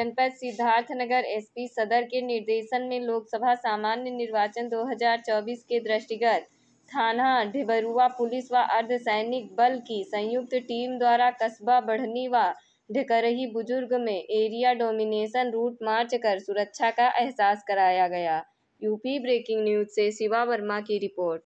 जनपद सिद्धार्थनगर एसपी सदर के निर्देशन में लोकसभा सामान्य निर्वाचन 2024 के दृष्टिगत थाना ढेबरुआ पुलिस व अर्धसैनिक बल की संयुक्त टीम द्वारा कस्बा बढ़नी व ढिकरही बुजुर्ग में एरिया डोमिनेशन रूट मार्च कर सुरक्षा का एहसास कराया गया यूपी ब्रेकिंग न्यूज से शिवा वर्मा की रिपोर्ट